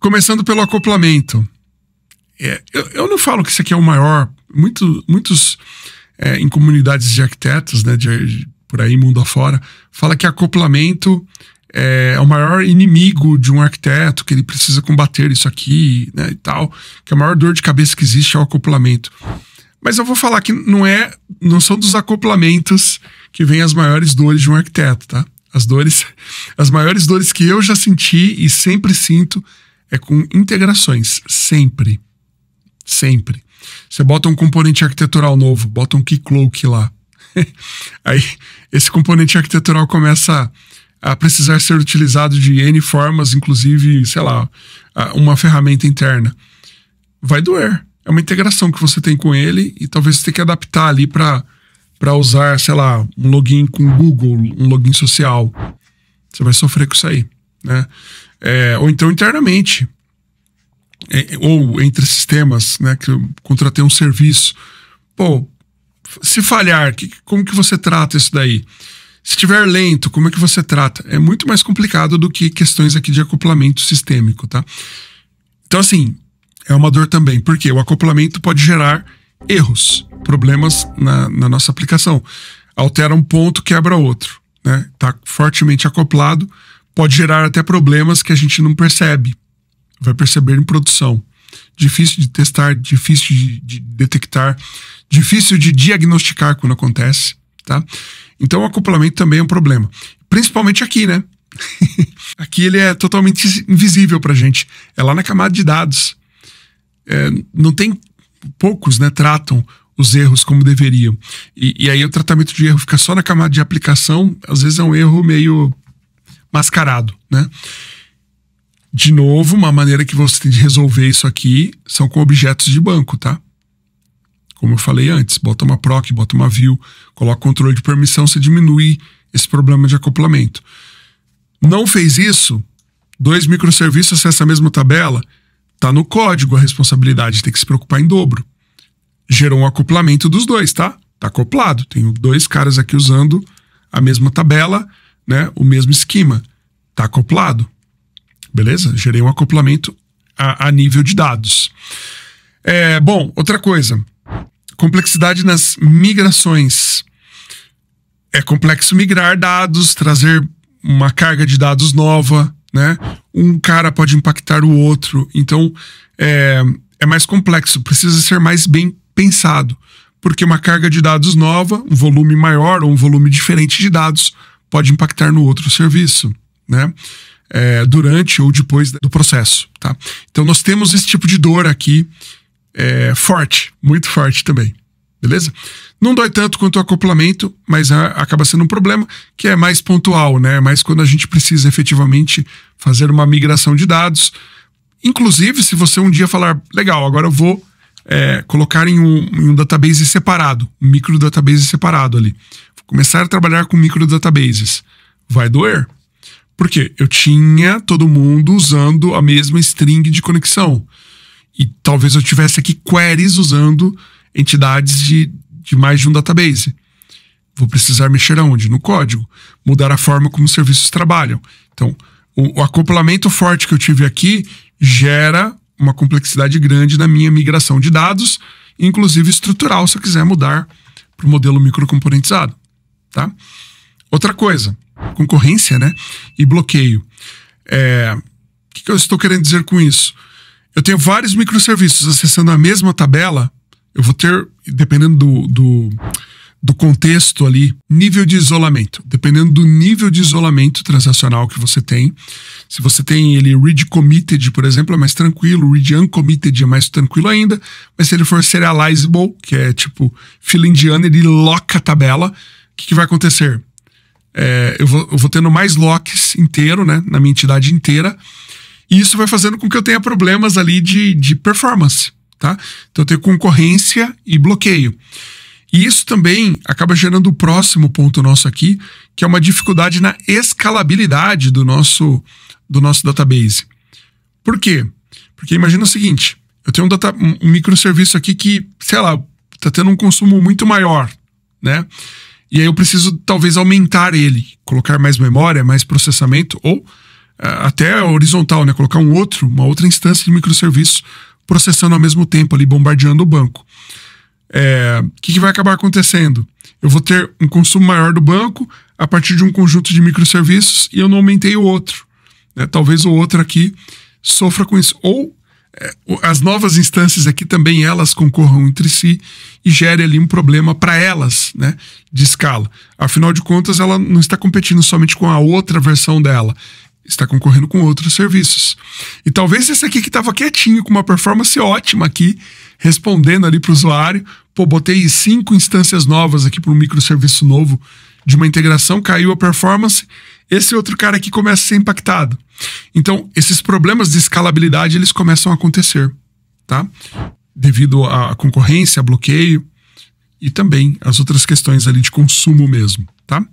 Começando pelo acoplamento. É, eu, eu, não falo que isso aqui é o maior. Muito, muitos é, em comunidades de arquitetos, né, de, de, por aí, mundo afora, fala que acoplamento é, é, o maior inimigo de um arquiteto, que ele precisa combater isso aqui né, e tal, que a maior dor de cabeça que existe é o acoplamento. Mas eu vou falar que não é, não são dos acoplamentos que vêm as maiores dores de um arquiteto, tá? As dores, as maiores dores que eu já senti e sempre sinto é com integrações, sempre. Sempre. Você bota um componente arquitetural novo, bota um keycloak lá. Aí esse componente arquitetural começa a, a precisar ser utilizado de N formas, inclusive, sei lá, uma ferramenta interna. Vai doer. É uma integração que você tem com ele e talvez você tenha que adaptar ali para para usar, sei lá, um login com Google, um login social. Você vai sofrer com isso aí né? É, ou então internamente, é, ou entre sistemas, né? Que eu contratei um serviço. Pô, se falhar, que, como que você trata isso daí? Se estiver lento, como é que você trata? É muito mais complicado do que questões aqui de acoplamento sistêmico, tá? Então, assim, é uma dor também, porque o acoplamento pode gerar erros, problemas na, na nossa aplicação. Altera um ponto, quebra outro, né? Tá fortemente acoplado, pode gerar até problemas que a gente não percebe, vai perceber em produção. Difícil de testar, difícil de, de detectar, difícil de diagnosticar quando acontece, tá? Então o acoplamento também é um problema. Principalmente aqui, né? aqui ele é totalmente invisível pra gente. É lá na camada de dados. É, não tem... Poucos, né, tratam os erros como deveriam. E, e, aí o tratamento de erro fica só na camada de aplicação, às vezes é um erro meio mascarado, né? De novo, uma maneira que você tem de resolver isso aqui são com objetos de banco, tá? Como eu falei antes, bota uma PROC, bota uma view, coloca controle de permissão, você diminui esse problema de acoplamento. Não fez isso, dois microserviços acessam a mesma tabela, tá no código a responsabilidade, tem que se preocupar em dobro. Gerou um acoplamento dos dois, tá? Tá acoplado, tenho dois caras aqui usando a mesma tabela, né, o mesmo esquema. Está acoplado. Beleza? Gerei um acoplamento a, a nível de dados. É, bom, outra coisa. Complexidade nas migrações. É complexo migrar dados, trazer uma carga de dados nova, né? Um cara pode impactar o outro. Então, é, é mais complexo, precisa ser mais bem pensado. Porque uma carga de dados nova, um volume maior ou um volume diferente de dados pode impactar no outro serviço, né? É, durante ou depois do processo, tá? Então nós temos esse tipo de dor aqui é, forte, muito forte também, beleza? Não dói tanto quanto o acoplamento, mas a, ah, acaba sendo um problema que é mais pontual, né? Mas quando a gente precisa efetivamente fazer uma migração de dados, inclusive se você um dia falar, legal, agora eu vou é, colocar em um, em um database separado, um micro database separado ali, começar a trabalhar com micro databases Vai doer. Porque eu tinha todo mundo usando a mesma string de conexão. E talvez eu tivesse aqui queries usando entidades de, de mais de um database. Vou precisar mexer aonde? No código. Mudar a forma como os serviços trabalham. Então, o, o acoplamento forte que eu tive aqui gera uma complexidade grande na minha migração de dados, inclusive estrutural, se eu quiser mudar para o modelo microcomponentizado tá? Outra coisa, concorrência, né? E bloqueio. É, o que, que eu estou querendo dizer com isso? Eu tenho vários microserviços acessando a mesma tabela, eu vou ter, dependendo do, do, do, contexto ali, nível de isolamento. Dependendo do nível de isolamento transacional que você tem. Se você tem ele read committed, por exemplo, é mais tranquilo. Read uncommitted é mais tranquilo ainda. Mas se ele for serializable, que é tipo fila indiana, ele loca a tabela que, que vai acontecer? É, eu, vou, eu, vou, tendo mais locks inteiro, né? Na minha entidade inteira. E isso vai fazendo com que eu tenha problemas ali de, de performance, tá? Então eu tenho concorrência e bloqueio. E isso também acaba gerando o próximo ponto nosso aqui, que é uma dificuldade na escalabilidade do nosso, do nosso database. Por quê? Porque imagina o seguinte: eu tenho um, data, um microserviço aqui que, sei lá, está tendo um consumo muito maior, né? E aí eu preciso talvez aumentar ele, colocar mais memória, mais processamento, ou eh, até horizontal, né? Colocar um outro, uma outra instância de microserviço processando ao mesmo tempo ali, bombardeando o banco. É, o é, que, que vai acabar acontecendo? Eu vou ter um consumo maior do banco a partir de um conjunto de microserviços e eu não aumentei o outro. Né? Talvez o outro aqui sofra com isso. Ou é, as novas instâncias aqui também elas concorram entre si e gere ali um problema para elas, né, de escala. Afinal de contas, ela não está competindo somente com a outra versão dela, está concorrendo com outros serviços. E talvez esse aqui que estava quietinho com uma performance ótima aqui, respondendo ali para o usuário, Pô, botei cinco instâncias novas aqui para um microserviço novo de uma integração, caiu a performance, esse outro cara aqui começa a ser impactado. Então, esses problemas de escalabilidade, eles começam a acontecer, tá? Devido à concorrência, bloqueio e também as outras questões ali de consumo mesmo, tá?